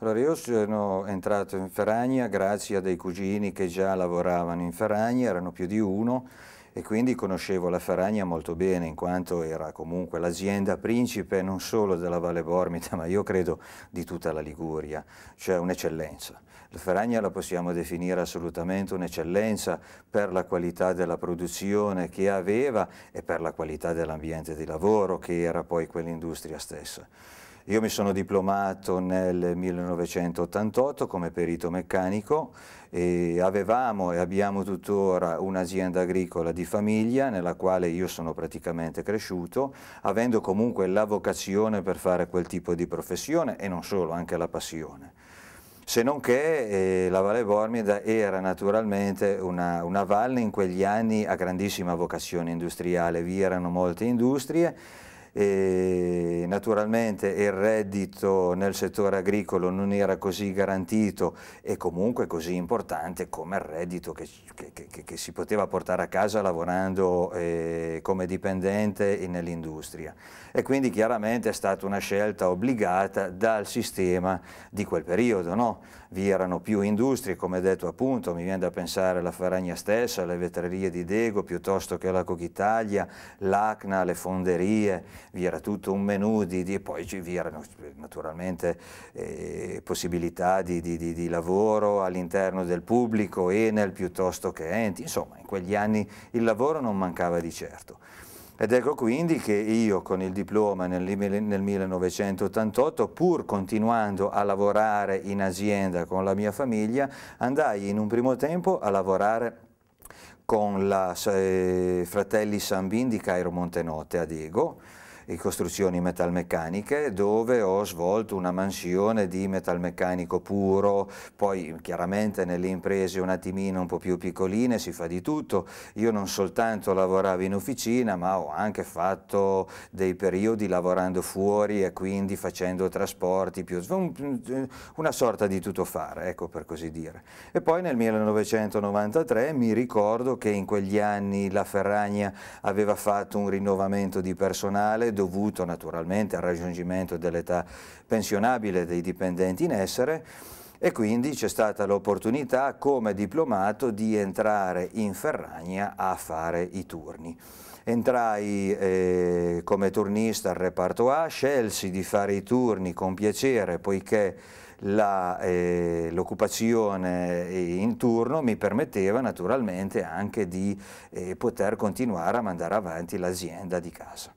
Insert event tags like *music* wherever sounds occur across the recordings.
Allora io sono entrato in Ferragna grazie a dei cugini che già lavoravano in Ferragna, erano più di uno e quindi conoscevo la Ferragna molto bene in quanto era comunque l'azienda principe non solo della Valle Bormita *laughs* ma io credo di tutta la Liguria, cioè un'eccellenza. La Ferragna la possiamo definire assolutamente un'eccellenza per la qualità della produzione che aveva e per la qualità dell'ambiente di lavoro che era poi quell'industria stessa. Io mi sono diplomato nel 1988 come perito meccanico e avevamo e abbiamo tuttora un'azienda agricola di famiglia nella quale io sono praticamente cresciuto, avendo comunque la vocazione per fare quel tipo di professione e non solo, anche la passione se non che eh, la Valle Bormida era naturalmente una, una, valle in quegli anni a grandissima vocazione industriale, vi erano molte industrie e naturalmente il reddito nel settore agricolo non era così garantito e comunque così importante come il reddito che, che, che, che si poteva portare a casa lavorando eh, come dipendente nell'industria. E quindi chiaramente è stata una scelta obbligata dal sistema di quel periodo. No? vi erano più industrie, come detto appunto, mi viene da pensare alla Faragna stessa, alle vetrerie di Dego, piuttosto che alla Cochitaglia, l'Acna, le fonderie, vi era tutto un menù di, di, e poi vi erano naturalmente eh, possibilità di, di lavoro all'interno del pubblico, Enel piuttosto che enti, insomma in quegli anni il lavoro non mancava di certo. Ed ecco quindi che io con il diploma nel, nel 1988, pur continuando a lavorare in azienda con la mia famiglia, andai in un primo tempo a lavorare con la eh, Fratelli Sambin di Cairo Montenotte a Diego, costruzioni metalmeccaniche dove ho svolto una mansione di metalmeccanico puro, poi chiaramente nelle imprese un attimino un po' più piccoline si fa di tutto, io non soltanto lavoravo in officina ma ho anche fatto dei periodi lavorando fuori e quindi facendo trasporti, più, una sorta di tuttofare, ecco per così dire. E poi nel 1993 mi ricordo che in quegli anni la Ferragna aveva fatto un rinnovamento di personale dovuto naturalmente al raggiungimento dell'età pensionabile dei dipendenti in essere e quindi c'è stata l'opportunità come diplomato di entrare in Ferragna a fare i turni. Entrai eh, come turnista al reparto A, scelsi di fare i turni con piacere poiché eh, l'occupazione eh, in turno mi permetteva naturalmente anche di eh, poter continuare a mandare avanti l'azienda di casa.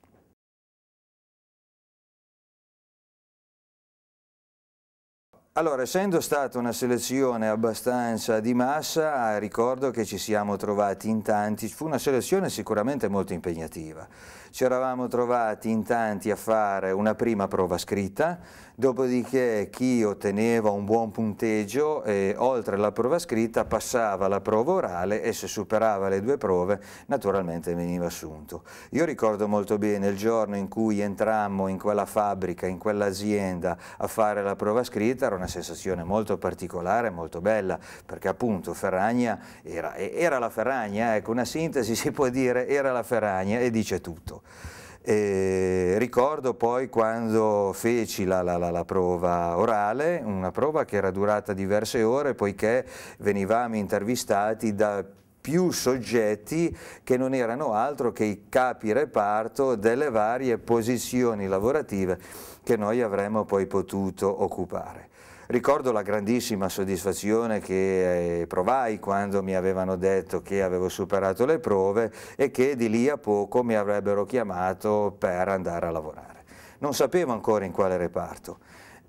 Allora, essendo stata una selezione abbastanza di massa, ricordo che ci siamo trovati in tanti, fu una selezione sicuramente molto impegnativa ci eravamo trovati in tanti a fare una prima prova scritta, dopodiché chi otteneva un buon punteggio eh, oltre alla prova scritta passava la prova orale e se superava le due prove naturalmente veniva assunto. Io ricordo molto bene il giorno in cui entrammo in quella fabbrica, in quell'azienda a fare la prova scritta, era una sensazione molto particolare, molto bella, perché appunto Ferragna era, era la Ferragna, ecco una sintesi si può dire era la Ferragna e dice tutto. E ricordo poi quando feci la, la, la, la, prova orale, una prova che era durata diverse ore poiché venivamo intervistati da più soggetti che non erano altro che i capi reparto delle varie posizioni lavorative che noi avremmo poi potuto occupare. Ricordo la grandissima soddisfazione che eh, provai quando mi avevano detto che avevo superato le prove e che di lì a poco mi avrebbero chiamato per andare a lavorare. Non sapevo ancora in quale reparto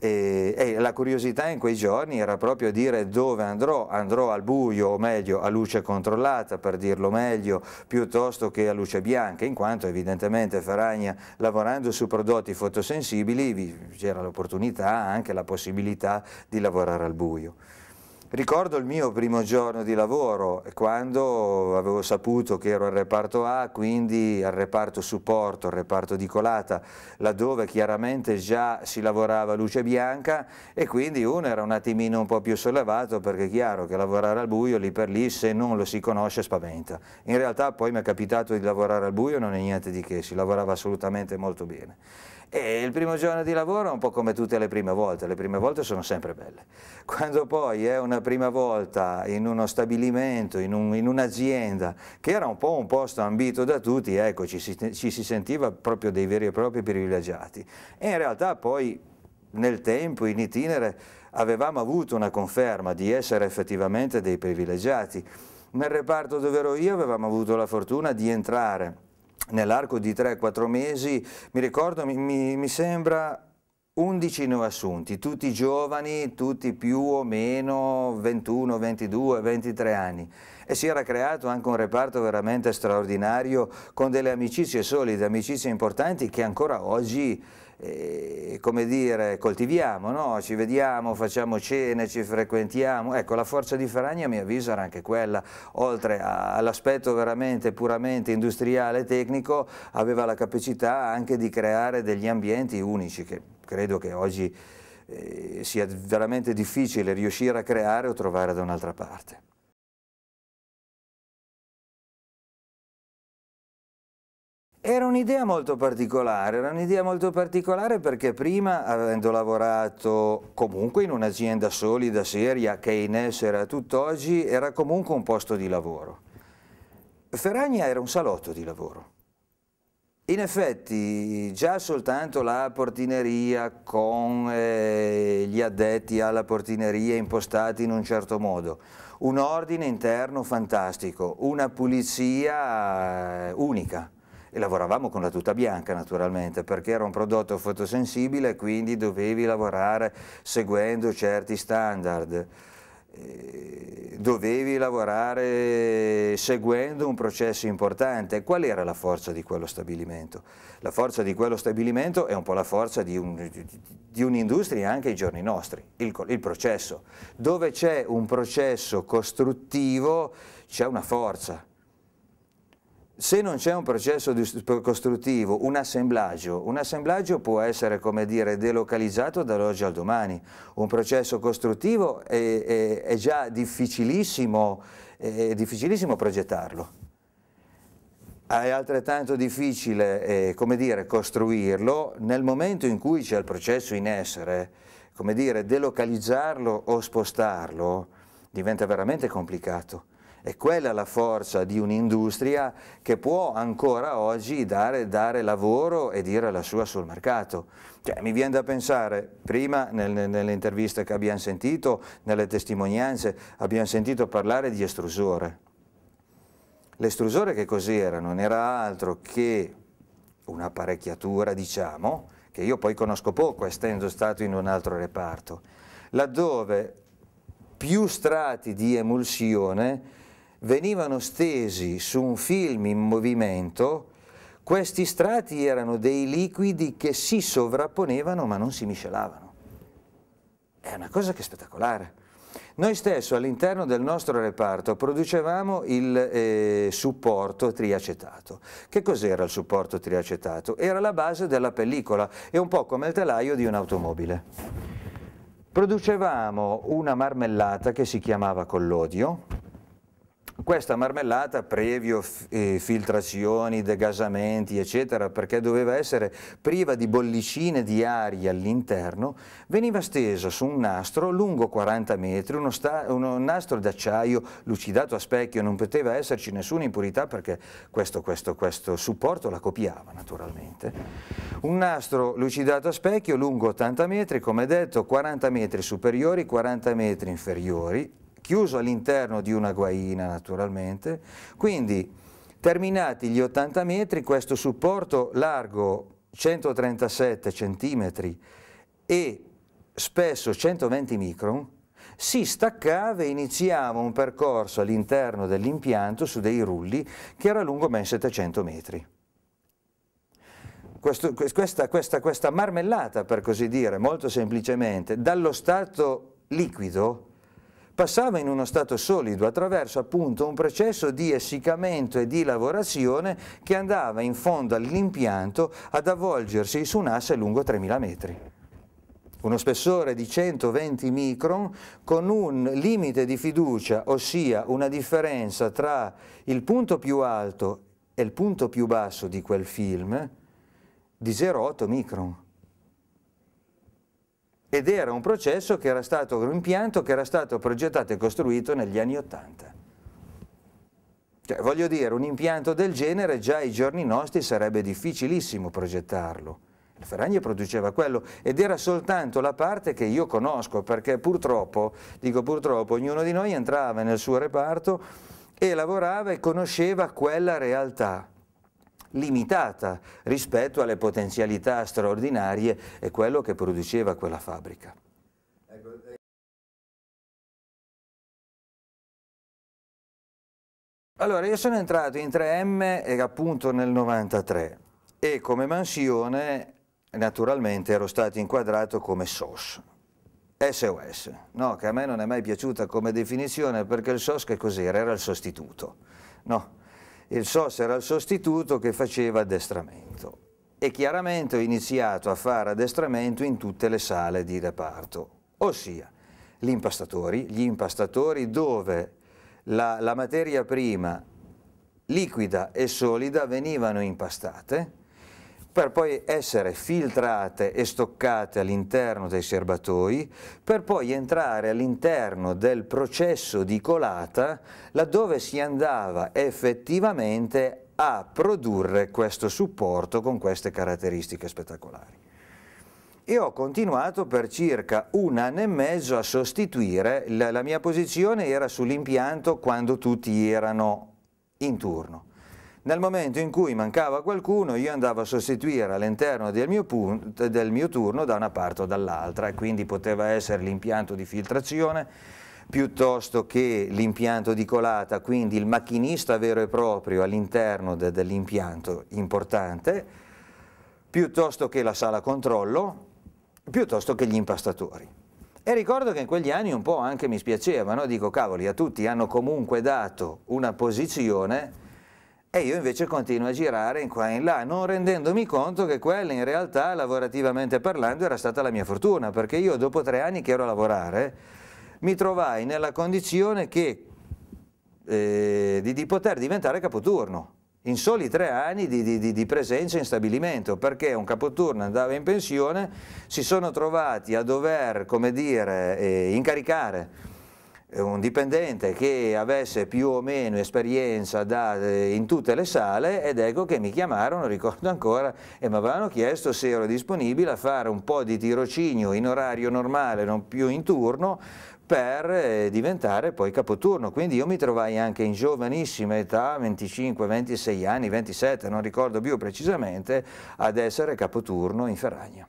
e, e, la curiosità in quei giorni era proprio dire dove andrò, andrò al buio o meglio a luce controllata per dirlo meglio piuttosto che a luce bianca in quanto evidentemente Ferragna lavorando su prodotti fotosensibili c'era l'opportunità anche la possibilità di lavorare al buio. Ricordo il mio primo giorno di lavoro quando avevo saputo che ero al reparto A, quindi al reparto supporto, al reparto di colata, laddove chiaramente già si lavorava luce bianca e quindi uno era un attimino un po' più sollevato perché è chiaro che lavorare al buio lì per lì se non lo si conosce spaventa. In realtà poi mi è capitato di lavorare al buio, non è niente di che, si lavorava assolutamente molto bene. E il primo giorno di lavoro è un po' come tutte le prime volte, le prime volte sono sempre belle. Quando poi è una prima volta in uno stabilimento, in, un'azienda, che era un po' un posto ambito da tutti, ecco, ci si, ci si sentiva proprio dei veri e propri privilegiati. E in realtà poi nel tempo, in itinere, avevamo avuto una conferma di essere effettivamente dei privilegiati. Nel reparto dove ero io avevamo avuto la fortuna di entrare nell'arco di 3-4 mesi, mi ricordo, mi, mi, mi sembra 11 nuovi assunti, tutti giovani, tutti più o meno 21, 22, 23 anni e si era creato anche un reparto veramente straordinario con delle amicizie solide, amicizie importanti che ancora oggi eh, come dire, coltiviamo, no? ci vediamo, facciamo cene, ci frequentiamo. Ecco, la forza di Ferragna a mio avviso era anche quella, oltre all'aspetto veramente puramente industriale e tecnico, aveva la capacità anche di creare degli ambienti unici che credo che oggi eh, sia veramente difficile riuscire a creare o trovare da un'altra parte. Era un'idea molto particolare, era un'idea molto particolare perché prima, avendo lavorato comunque in un'azienda solida, seria, che in essere a tutt'oggi, era comunque un posto di lavoro. Ferragna era un salotto di lavoro. In effetti già soltanto la portineria con eh, gli addetti alla portineria impostati in un certo modo, un ordine interno fantastico, una pulizia eh, unica e lavoravamo con la tuta bianca naturalmente perché era un prodotto fotosensibile quindi dovevi lavorare seguendo certi standard dovevi lavorare seguendo un processo importante. Qual era la forza di quello stabilimento? La forza di quello stabilimento è un po' la forza di, un'industria anche ai giorni nostri, il, il processo. Dove c'è un processo costruttivo c'è una forza se non c'è un processo costruttivo, un assemblaggio, un assemblaggio può essere dire, delocalizzato dall'oggi al domani, un processo costruttivo è, è, è già difficilissimo, è difficilissimo progettarlo, è altrettanto difficile eh, dire, costruirlo nel momento in cui c'è il processo in essere, come dire, delocalizzarlo o spostarlo diventa veramente complicato è quella la forza di un'industria che può ancora oggi dare, dare, lavoro e dire la sua sul mercato. Cioè, mi viene da pensare, prima nel, nelle interviste che abbiamo sentito, nelle testimonianze, abbiamo sentito parlare di estrusore. L'estrusore che cos'era? Non era altro che un'apparecchiatura, diciamo, che io poi conosco poco, essendo stato in un altro reparto, laddove più strati di emulsione venivano stesi su un film in movimento, questi strati erano dei liquidi che si sovrapponevano ma non si miscelavano. È una cosa che è spettacolare. Noi stesso all'interno del nostro reparto producevamo il eh, supporto triacetato. Che cos'era il supporto triacetato? Era la base della pellicola, è un po' come il telaio di un'automobile. Producevamo una marmellata che si chiamava collodio, questa marmellata previo eh, filtrazioni, degasamenti eccetera perché doveva essere priva di bollicine di aria all'interno veniva stesa su un nastro lungo 40 metri uno, uno nastro d'acciaio lucidato a specchio non poteva esserci nessuna impurità perché questo, questo, questo supporto la copiava naturalmente un nastro lucidato a specchio lungo 80 metri come detto 40 metri superiori 40 metri inferiori chiuso all'interno di una guaina naturalmente, quindi terminati gli 80 metri questo supporto largo 137 centimetri e spesso 120 micron, si staccava e iniziava un percorso all'interno dell'impianto su dei rulli che era lungo ben 700 metri. Questo, questa, questa, questa marmellata, per così dire, molto semplicemente, dallo stato liquido passava in uno stato solido attraverso appunto un processo di essiccamento e di lavorazione che andava in fondo all'impianto ad avvolgersi su un'asse lungo 3000 metri uno spessore di 120 micron con un limite di fiducia, ossia una differenza tra il punto più alto e il punto più basso di quel film, di 0,8 micron ed era un processo che era stato un impianto che era stato progettato e costruito negli anni Ottanta. Cioè, voglio dire, un impianto del genere già ai giorni nostri sarebbe difficilissimo progettarlo. Il Ferragni produceva quello ed era soltanto la parte che io conosco perché purtroppo, dico purtroppo, ognuno di noi entrava nel suo reparto e lavorava e conosceva quella realtà limitata rispetto alle potenzialità straordinarie e quello che produceva quella fabbrica. Allora, io sono entrato in 3M eh, appunto nel 93 e come mansione naturalmente ero stato inquadrato come SOS, SOS, no, che a me non è mai piaciuta come definizione perché il SOS che cos'era? Era il sostituto, no? il SOS era il sostituto che faceva addestramento e chiaramente ho iniziato a fare addestramento in tutte le sale di reparto, ossia gli impastatori, gli impastatori dove la, la materia prima liquida e solida venivano impastate per poi essere filtrate e stoccate all'interno dei serbatoi, per poi entrare all'interno del processo di colata laddove si andava effettivamente a produrre questo supporto con queste caratteristiche spettacolari. E ho continuato per circa un anno e mezzo a sostituire, la, mia posizione era sull'impianto quando tutti erano in turno nel momento in cui mancava qualcuno io andavo a sostituire all'interno del, del, mio turno da una parte o dall'altra e quindi poteva essere l'impianto di filtrazione piuttosto che l'impianto di colata, quindi il macchinista vero e proprio all'interno de dell'impianto importante, piuttosto che la sala controllo, piuttosto che gli impastatori. E ricordo che in quegli anni un po' anche mi spiacevano, dico cavoli, a tutti hanno comunque dato una posizione e io invece continuo a girare in qua e in là, non rendendomi conto che quella in realtà, lavorativamente parlando, era stata la mia fortuna, perché io dopo tre anni che ero a lavorare mi trovai nella condizione che, eh, di, di, poter diventare capoturno, in soli tre anni di, di, di presenza in stabilimento, perché un capoturno andava in pensione, si sono trovati a dover, come dire, eh, incaricare eh, un dipendente che avesse più o meno esperienza da, eh, in tutte le sale ed ecco che mi chiamarono, ricordo ancora, e mi avevano chiesto se ero disponibile a fare un po' di tirocinio in orario normale, non più in turno, per eh, diventare poi capoturno, quindi io mi trovai anche in giovanissima età, 25, 26 anni, 27, non ricordo più precisamente, ad essere capoturno in Ferragna.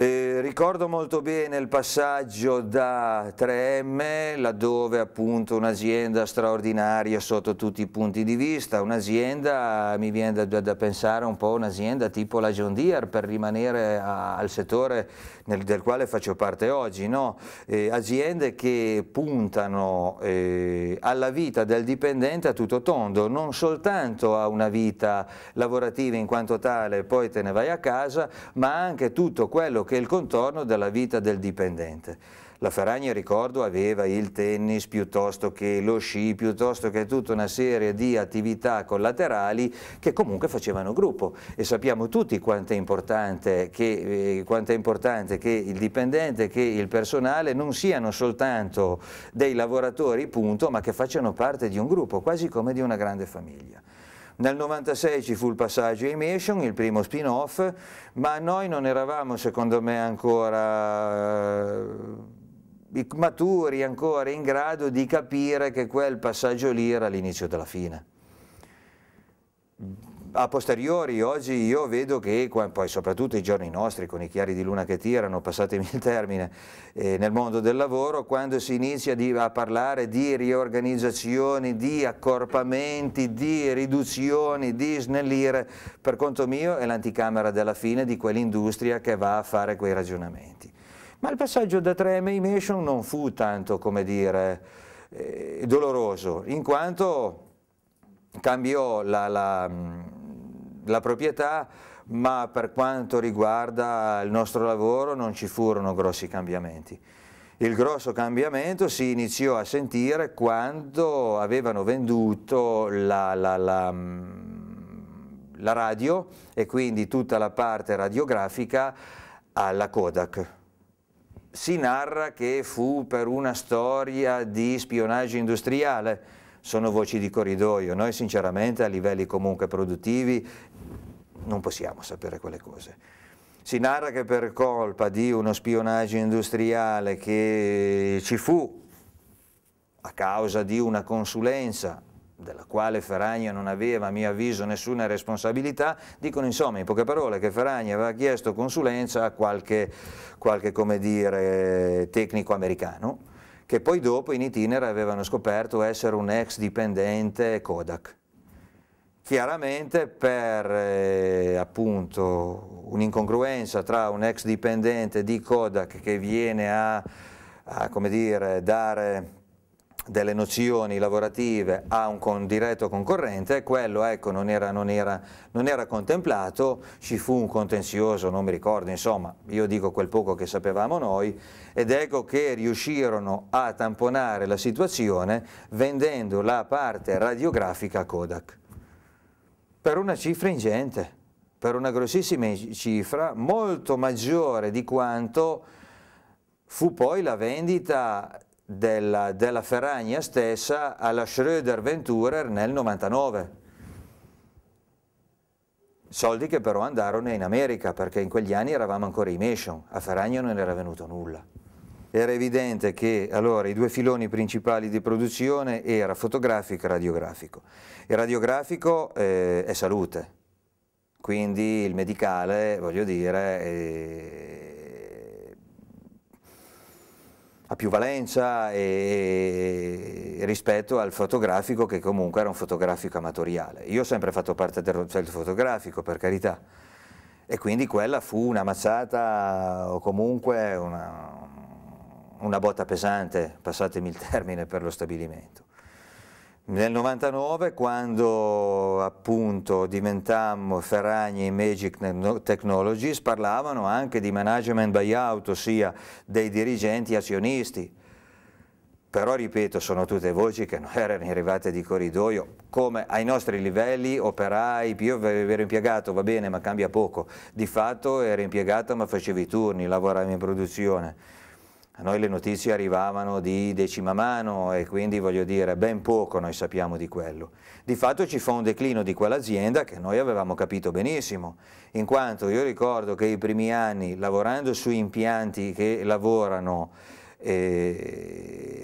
Eh, ricordo molto bene il passaggio da 3M, laddove appunto un'azienda straordinaria sotto tutti i punti di vista, un'azienda, mi viene da, da, pensare un po' un'azienda tipo la John Deere per rimanere a, al settore nel, del quale faccio parte oggi, no? eh, aziende che puntano eh, alla vita del dipendente a tutto tondo, non soltanto a una vita lavorativa in quanto tale, poi te ne vai a casa, ma anche tutto quello che è il contorno della vita del dipendente. La Ferragni, ricordo, aveva il tennis piuttosto che lo sci, piuttosto che tutta una serie di attività collaterali che comunque facevano gruppo e sappiamo tutti quanto è importante che, eh, quanto è importante che il dipendente, che il personale non siano soltanto dei lavoratori, punto, ma che facciano parte di un gruppo, quasi come di una grande famiglia. Nel 96 ci fu il passaggio ai Emation, il primo spin-off, ma noi non eravamo secondo me ancora eh, maturi ancora in grado di capire che quel passaggio lì era l'inizio della fine. A posteriori oggi io vedo che, poi soprattutto i giorni nostri con i chiari di luna che tirano, passatemi il termine, eh, nel mondo del lavoro, quando si inizia di, a parlare di riorganizzazioni, di accorpamenti, di riduzioni, di snellire, per conto mio è l'anticamera della fine di quell'industria che va a fare quei ragionamenti. Ma il passaggio da 3 a Maymation non fu tanto, come dire, eh, doloroso, in quanto cambiò la, la, mm, la proprietà, ma per quanto riguarda il nostro lavoro non ci furono grossi cambiamenti. Il grosso cambiamento si iniziò a sentire quando avevano venduto la, la, la, mm, la radio e quindi tutta la parte radiografica alla Kodak si narra che fu per una storia di spionaggio industriale, sono voci di corridoio, noi sinceramente a livelli comunque produttivi non possiamo sapere quelle cose. Si narra che per colpa di uno spionaggio industriale che ci fu a causa di una consulenza della quale Ferragna non aveva, a mio avviso, nessuna responsabilità, dicono insomma in poche parole che Ferragna aveva chiesto consulenza a qualche, qualche dire, tecnico americano, che poi dopo in itinere avevano scoperto essere un ex dipendente Kodak. Chiaramente per eh, appunto un'incongruenza tra un ex dipendente di Kodak che viene a, a come dire, dare delle nozioni lavorative a un con diretto concorrente, quello ecco, non, era, non, era, non, era, contemplato, ci fu un contenzioso, non mi ricordo, insomma io dico quel poco che sapevamo noi, ed ecco che riuscirono a tamponare la situazione vendendo la parte radiografica a Kodak per una cifra ingente, per una grossissima cifra, molto maggiore di quanto fu poi la vendita della, della Ferragna stessa alla Schröder Venturer nel 99. Soldi che però andarono in America perché in quegli anni eravamo ancora i Mation, a Ferragna non era venuto nulla. Era evidente che allora i due filoni principali di produzione era fotografico e radiografico. Il radiografico eh, è salute, quindi il medicale, voglio dire, è eh, più valenza e, e rispetto al fotografico che comunque era un fotografico amatoriale. Io ho sempre fatto parte del rocello fotografico, per carità, e quindi quella fu una mazzata o comunque una, una botta pesante, passatemi il termine, per lo stabilimento. Nel 99 quando appunto diventammo Ferragni e Magic Technologies parlavano anche di management buyout, ossia dei dirigenti azionisti. Però ripeto, sono tutte voci che non erano arrivate di corridoio, come ai nostri livelli, operai, io ero impiegato, va bene, ma cambia poco. Di fatto ero impiegato ma facevi turni, lavoravi in produzione a noi le notizie arrivavano di decima mano e quindi voglio dire ben poco noi sappiamo di quello. Di fatto ci fu un declino di quell'azienda che noi avevamo capito benissimo, in quanto io ricordo che i primi anni lavorando su impianti che lavorano eh,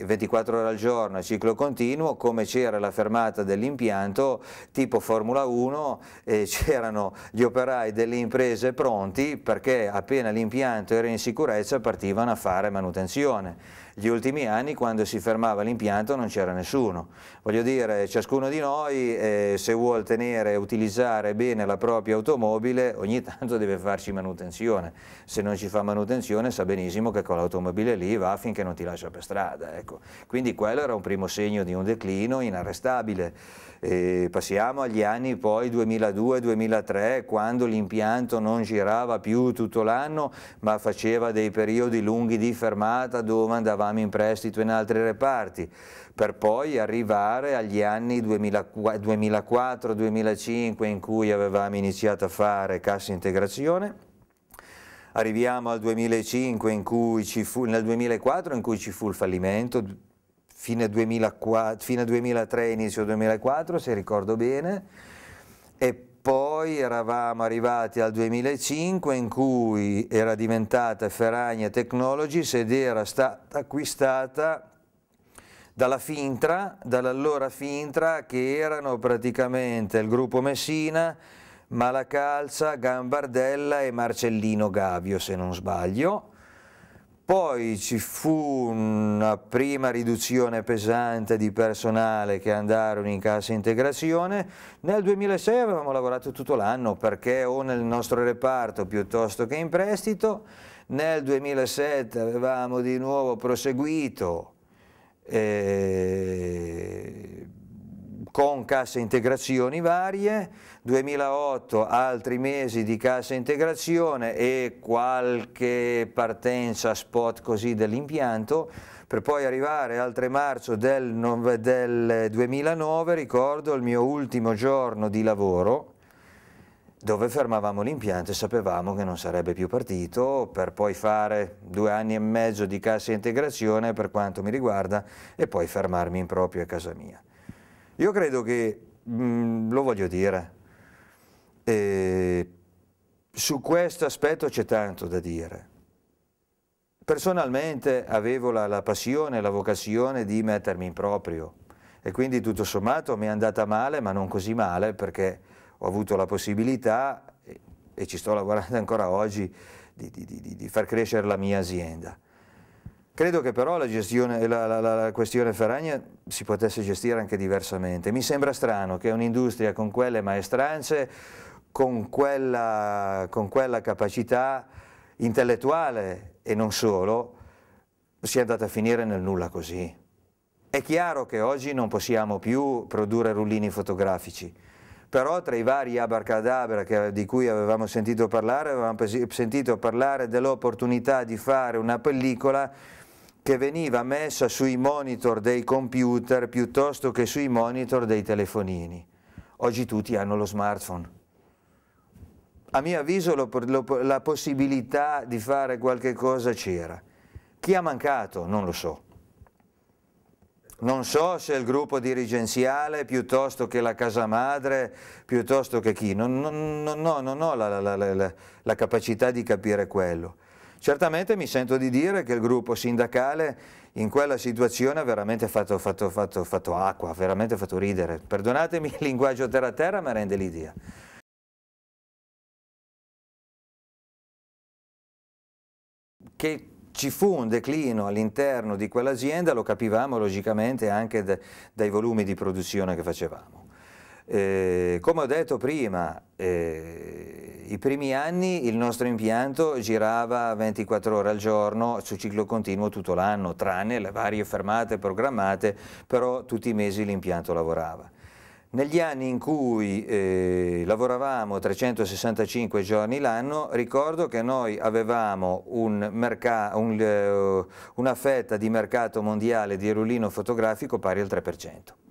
24 ore al giorno a ciclo continuo, come c'era la fermata dell'impianto tipo Formula 1, eh, *laughs* c'erano gli operai delle imprese pronti perché appena l'impianto era in sicurezza partivano a fare manutenzione. Gli ultimi anni quando si fermava l'impianto non c'era nessuno. Voglio dire, ciascuno di noi eh, se vuole tenere e utilizzare bene la propria automobile ogni tanto deve farci manutenzione. Se non ci fa manutenzione sa benissimo che con l'automobile lì va finché non ti lascia per strada. Ecco. Ecco. Quindi quello era un primo segno di un declino inarrestabile. E passiamo agli anni poi 2002-2003 quando l'impianto non girava più tutto l'anno ma faceva dei periodi lunghi di fermata dove andavamo in prestito in altri reparti per poi arrivare agli anni 2004-2005 in cui avevamo iniziato a fare cassa integrazione Arriviamo al 2005 fu, nel 2004 in cui ci fu il fallimento, fine, 2004, fine 2003, inizio 2004 se ricordo bene, e poi eravamo arrivati al 2005 in cui era diventata Ferragna Technologies ed era stata acquistata dalla Fintra, dall'allora Fintra che erano praticamente il gruppo Messina Malacalza, Gambardella e Marcellino Gavio, se non sbaglio. Poi ci fu una prima riduzione pesante di personale che andarono in cassa integrazione. Nel 2006 avevamo lavorato tutto l'anno perché o nel nostro reparto piuttosto che in prestito. Nel 2007 avevamo di nuovo proseguito. E eh, con casse integrazioni varie, 2008 altri mesi di cassa integrazione e qualche partenza spot così dell'impianto, per poi arrivare al 3 marzo del, del 2009, ricordo il mio ultimo giorno di lavoro, dove fermavamo l'impianto e sapevamo che non sarebbe più partito per poi fare due anni e mezzo di cassa integrazione per quanto mi riguarda e poi fermarmi in proprio a casa mia. Io credo che, mh, mm, lo voglio dire, eh, su questo aspetto c'è tanto da dire. Personalmente avevo la, la passione, la vocazione di mettermi in proprio e quindi tutto sommato mi è andata male, ma non così male perché ho avuto la possibilità e, e ci sto lavorando *laughs* ancora oggi di, di, di, di far crescere la mia azienda. Credo che però la, gestione, la, la, la, questione Ferragna si potesse gestire anche diversamente. Mi sembra strano che un'industria con quelle maestranze, con quella, con quella, capacità intellettuale e non solo, sia andata a finire nel nulla così. È chiaro che oggi non possiamo più produrre rullini fotografici, però tra i vari abarcadabra che, di cui avevamo sentito parlare, avevamo sentito parlare dell'opportunità di fare una pellicola che veniva messa sui monitor dei computer piuttosto che sui monitor dei telefonini. Oggi tutti hanno lo smartphone. A mio avviso lo, lo, la possibilità di fare qualche cosa c'era. Chi ha mancato? Non lo so. Non so se il gruppo dirigenziale piuttosto che la casa madre, piuttosto che chi. Non, non, non, non ho la, la, la, la capacità di capire quello Certamente mi sento di dire che il gruppo sindacale in quella situazione ha veramente fatto, fatto, fatto, fatto acqua, ha veramente fatto ridere. Perdonatemi il linguaggio terra-terra, ma rende l'idea. Che ci fu un declino all'interno di quell'azienda lo capivamo logicamente anche dai volumi di produzione che facevamo. Eh, come ho detto prima, eh, i primi anni il nostro impianto girava 24 ore al giorno su ciclo continuo tutto l'anno, tranne le varie fermate programmate, però tutti i mesi l'impianto lavorava. Negli anni in cui eh, lavoravamo 365 giorni l'anno, ricordo che noi avevamo un un, eh, una fetta di mercato mondiale di rullino fotografico pari al 3%.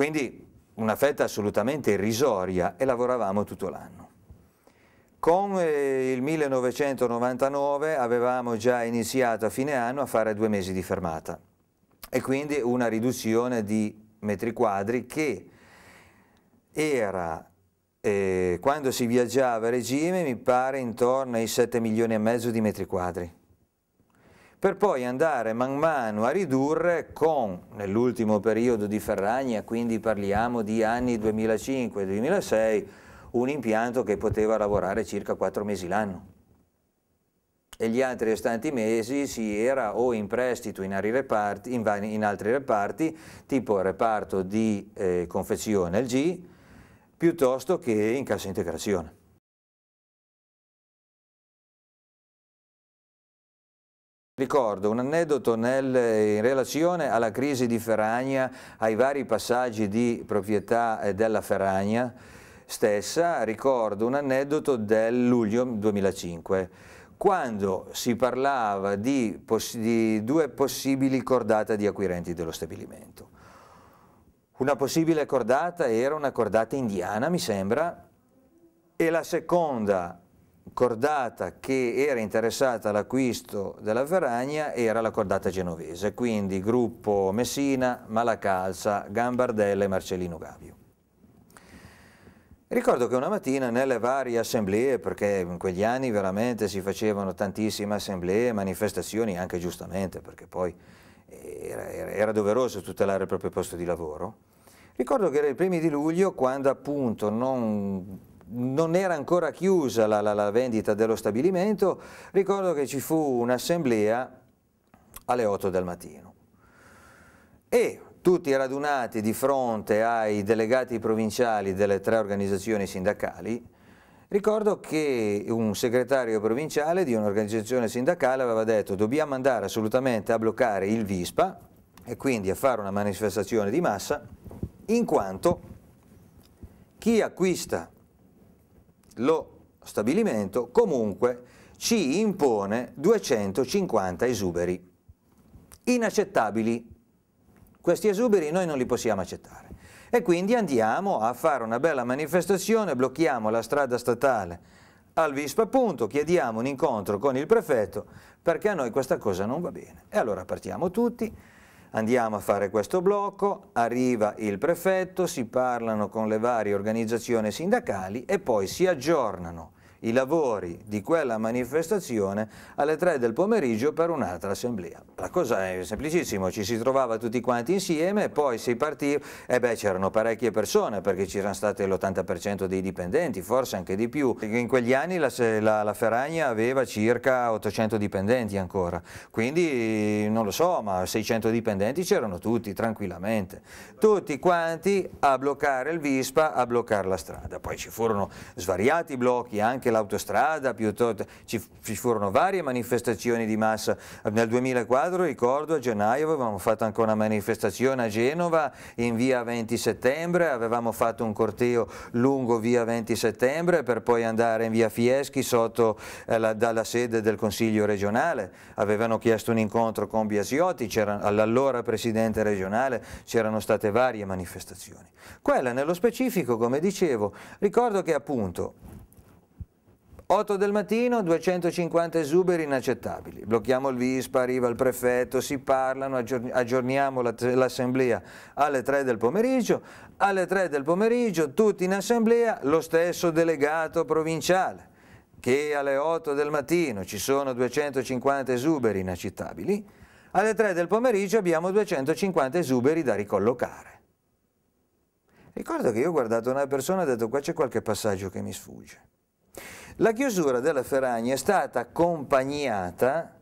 Quindi una fetta assolutamente irrisoria e lavoravamo tutto l'anno. Con eh, il 1999 avevamo già iniziato a fine anno a fare due mesi di fermata e quindi una riduzione di metri quadri che era, eh, quando si viaggiava a regime, mi pare intorno ai 7 milioni e mezzo di metri quadri per poi andare man mano a ridurre con, nell'ultimo periodo di Ferragna, quindi parliamo di anni 2005-2006, un impianto che poteva lavorare circa 4 mesi l'anno e gli altri restanti mesi si era o in prestito in, reparti, in, in altri reparti, tipo il reparto di eh, confezione LG, piuttosto che in cassa integrazione. Ricordo un aneddoto nel, in relazione alla crisi di Ferragna, ai vari passaggi di proprietà eh, della Ferragna stessa, ricordo un aneddoto del luglio 2005, quando si parlava di, poss di due possibili cordate di acquirenti dello stabilimento. Una possibile cordata era una cordata indiana, mi sembra, e la seconda cordata che era interessata all'acquisto della Veragna era la cordata genovese, quindi gruppo Messina, Malacalza, Gambardella e Marcellino Gavio. Ricordo che una mattina nelle varie assemblee, perché in quegli anni veramente si facevano tantissime assemblee, manifestazioni, anche giustamente, perché poi era, era, era doveroso tutelare il proprio posto di lavoro, ricordo che era il primi di luglio quando appunto non non era ancora chiusa la, la, la vendita dello stabilimento, ricordo che ci fu un'assemblea alle 8 del mattino e tutti radunati di fronte ai delegati provinciali delle tre organizzazioni sindacali, ricordo che un segretario provinciale di un'organizzazione sindacale aveva detto dobbiamo andare assolutamente a bloccare il Vispa e quindi a fare una manifestazione di massa in quanto chi acquista lo stabilimento comunque ci impone 250 esuberi inaccettabili. Questi esuberi noi non li possiamo accettare e quindi andiamo a fare una bella manifestazione, blocchiamo la strada statale al Vispa appunto, chiediamo un incontro con il prefetto perché a noi questa cosa non va bene. E allora partiamo tutti, andiamo a fare questo blocco, arriva il prefetto, si parlano con le varie organizzazioni sindacali e poi si aggiornano i lavori di quella manifestazione alle 3 del pomeriggio per un'altra assemblea. La cosa è semplicissima, ci si trovava tutti quanti insieme poi si partì e beh c'erano parecchie persone perché c'erano state l'80% dei dipendenti, forse anche di più. In quegli anni la, la, la Ferragna aveva circa 800 dipendenti ancora, quindi non lo so, ma 600 dipendenti c'erano tutti tranquillamente, tutti quanti a bloccare il Vispa, a bloccare la strada. Poi ci furono svariati blocchi anche anche l'autostrada, piuttosto ci, ci, furono varie manifestazioni di massa. Nel 2004 ricordo a gennaio avevamo fatto anche una manifestazione a Genova in via 20 settembre, avevamo fatto un corteo lungo via 20 settembre per poi andare in via Fieschi sotto eh, la, dalla sede del Consiglio regionale. Avevano chiesto un incontro con Biasiotti, all'allora presidente regionale c'erano state varie manifestazioni. Quella nello specifico, come dicevo, ricordo che appunto 8 del mattino, 250 esuberi inaccettabili. Blocchiamo il Vispa, arriva il prefetto, si parlano, aggiorniamo l'assemblea alle 3 del pomeriggio. Alle 3 del pomeriggio tutti in assemblea, lo stesso delegato provinciale che alle 8 del mattino ci sono 250 esuberi inaccettabili, alle 3 del pomeriggio abbiamo 250 esuberi da ricollocare. Ricordo che io ho guardato una persona e ho detto qua c'è qualche passaggio che mi sfugge. La chiusura della Ferragna è stata accompagnata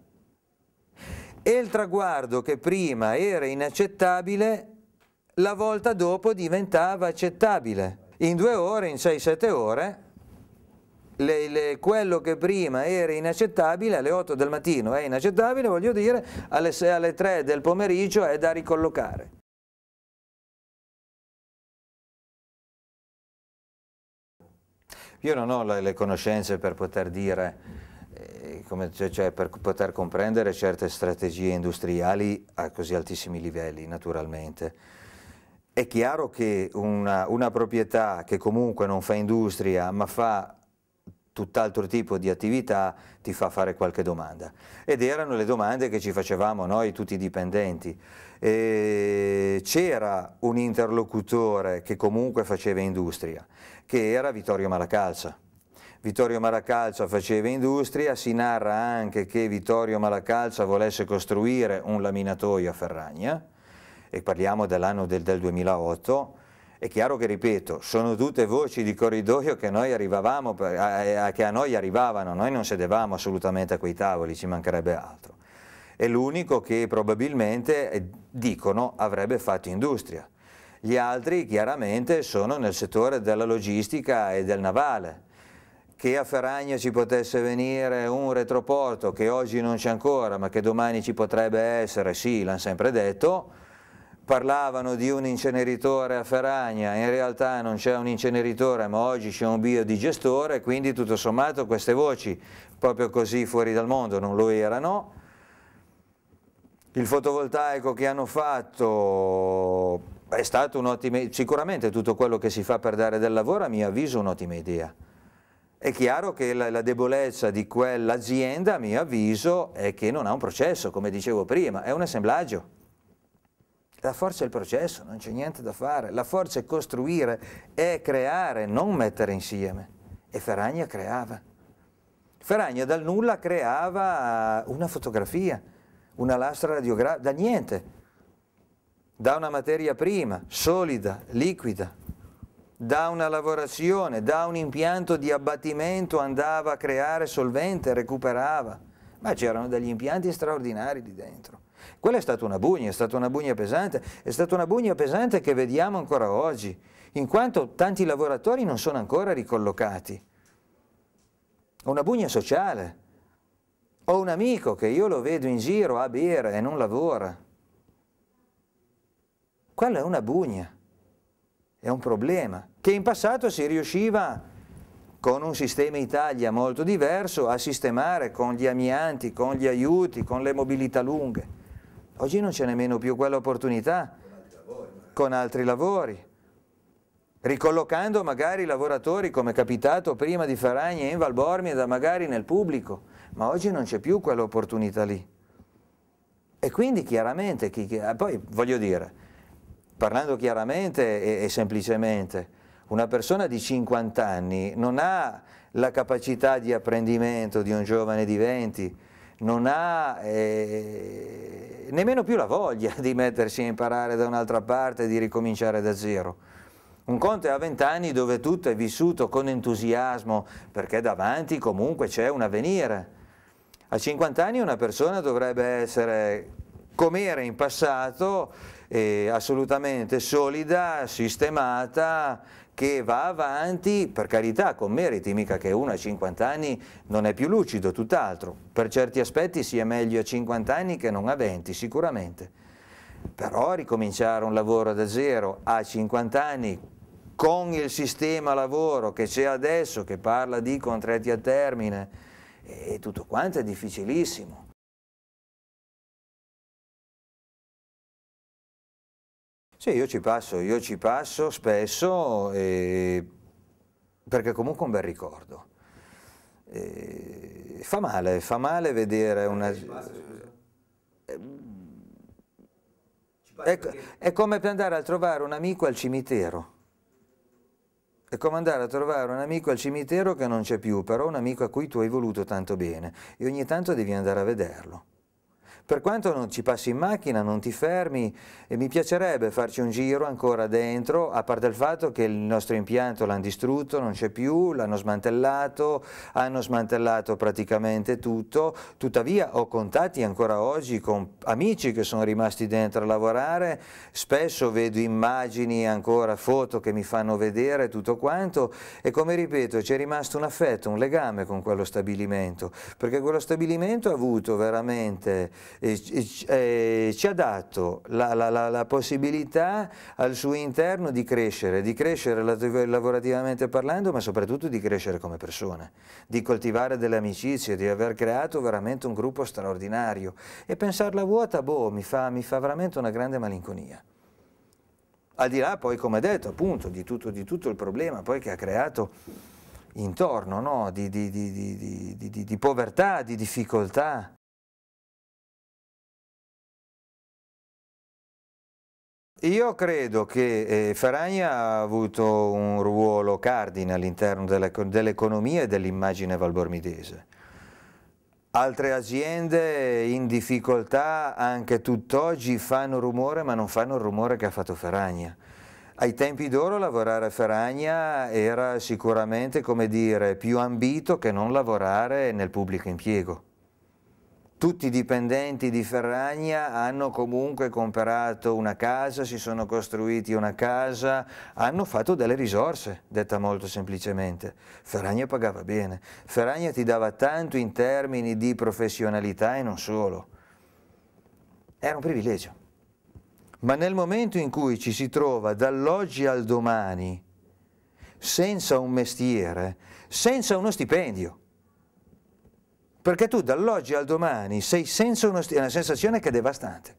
e il traguardo che prima era inaccettabile, la volta dopo diventava accettabile. In due ore, in sei, sette ore, le, le, quello che prima era inaccettabile alle otto del mattino è inaccettabile, voglio dire, alle, tre del pomeriggio è da ricollocare. Io non ho le, le conoscenze per poter dire, eh, come, cioè, cioè, per poter comprendere certe strategie industriali a così altissimi livelli, naturalmente. È chiaro che una, una proprietà che comunque non fa industria, ma fa tutt'altro tipo di attività ti fa fare qualche domanda. Ed erano le domande che ci facevamo noi tutti i dipendenti. E c'era un interlocutore che comunque faceva industria, che era Vittorio Malacalza. Vittorio Malacalza faceva industria, si narra anche che Vittorio Malacalza volesse costruire un laminatoio a Ferragna, e parliamo dell'anno del, del 2008, è chiaro che, ripeto, sono tutte voci di corridoio che, a, che a noi arrivavano, noi non sedevamo assolutamente a quei tavoli, ci mancherebbe altro. È l'unico che probabilmente, eh, dicono, avrebbe fatto industria. Gli altri chiaramente sono nel settore della logistica e del navale. Che a Ferragna ci potesse venire un retroporto che oggi non c'è ancora ma che domani ci potrebbe essere, sì, l'hanno sempre detto, parlavano di un inceneritore a Ferragna, in realtà non c'è un inceneritore ma oggi c'è un biodigestore, quindi tutto sommato queste voci proprio così fuori dal mondo non lo erano. Il fotovoltaico che hanno fatto è stato un'ottima idea, sicuramente tutto quello che si fa per dare del lavoro a mio avviso è un'ottima idea. È chiaro che la, la debolezza di quell'azienda, a mio avviso, è che non ha un processo, come dicevo prima, è un assemblaggio la forza è il processo, non c'è niente da fare. La forza è costruire, è creare, non mettere insieme. E Ferragna creava. Ferragna dal nulla creava una fotografia, una lastra radiografica, da niente, da una materia prima, solida, liquida, da una lavorazione, da un impianto di abbattimento andava a creare solvente, recuperava, ma c'erano degli impianti straordinari lì dentro. Quella è stata una bugna, è stata una bugna pesante, è stata una bugna pesante che vediamo ancora oggi, in quanto tanti lavoratori non sono ancora ricollocati. Ho Una bugna sociale. Ho un amico che io lo vedo in giro a bere e non lavora. Quella è una bugna, è un problema, che in passato si riusciva con un sistema Italia molto diverso a sistemare con gli amianti, con gli aiuti, con le mobilità lunghe. Oggi non c'è nemmeno più quell'opportunità con altri lavori, ricollocando magari i lavoratori come è capitato prima di Faragna in Valbormida, magari nel pubblico, ma oggi non c'è più quell'opportunità lì. E quindi chiaramente, chi, chi, ah, poi voglio dire, parlando chiaramente e, e semplicemente, una persona di 50 anni non ha la capacità di apprendimento di un giovane di 20, non ha eh, nemmeno più la voglia di mettersi a imparare da un'altra parte e di ricominciare da zero. Un conte è a vent'anni dove tutto è vissuto con entusiasmo perché davanti comunque c'è un avvenire. A 50 anni una persona dovrebbe essere come era in passato, eh, assolutamente solida, sistemata, che va avanti, per carità, con meriti, mica che uno a 50 anni non è più lucido, tutt'altro. Per certi aspetti sia meglio a 50 anni che non a 20, sicuramente. Però ricominciare un lavoro da zero a 50 anni con il sistema lavoro che c'è adesso, che parla di contratti a termine, è tutto quanto è difficilissimo. Sì, io ci passo, io ci passo spesso eh, perché comunque è un bel ricordo. Eh, fa male, fa male vedere una... È, ecco, è, come andare a trovare un amico al cimitero. È come andare a trovare un amico al cimitero che non c'è più, però un amico a cui tu hai voluto tanto bene e ogni tanto devi andare a vederlo. Per quanto non ci passi in macchina, non ti fermi, mi piacerebbe farci un giro ancora dentro, a parte il fatto che il nostro impianto l'hanno distrutto, non c'è più, l'hanno smantellato, hanno smantellato praticamente tutto, tuttavia ho contatti ancora oggi con amici che sono rimasti dentro a lavorare, spesso vedo immagini, ancora foto che mi fanno vedere tutto quanto e come ripeto c'è rimasto un affetto, un legame con quello stabilimento, perché quello stabilimento ha avuto veramente eh, eh, eh, ci ha dato la, la, la, la, possibilità al suo interno di crescere, di crescere lavorativamente parlando, ma soprattutto di crescere come persone, di coltivare delle amicizie, di aver creato veramente un gruppo straordinario. E pensarla vuota, boh, mi fa, mi fa veramente una grande malinconia al di là poi, come detto, appunto, di tutto, di tutto il problema che ha creato intorno, no? di, di, di, povertà, di difficoltà. Io credo che eh, Ferragna ha avuto un ruolo cardine all'interno dell'economia dell e dell'immagine valbormidese. Altre aziende in difficoltà anche tutt'oggi fanno rumore ma non fanno il rumore che ha fatto Ferragna. Ai tempi d'oro lavorare a Ferragna era sicuramente dire, più ambito che non lavorare nel pubblico impiego tutti i dipendenti di Ferragna hanno comunque comprato una casa, si sono costruiti una casa, hanno fatto delle risorse, detta molto semplicemente. Ferragna pagava bene, Ferragna ti dava tanto in termini di professionalità e non solo. Era un privilegio. Ma nel momento in cui ci si trova dall'oggi al domani senza un mestiere, senza uno stipendio, perché tu dall'oggi al domani sei senza una, una sensazione che è devastante.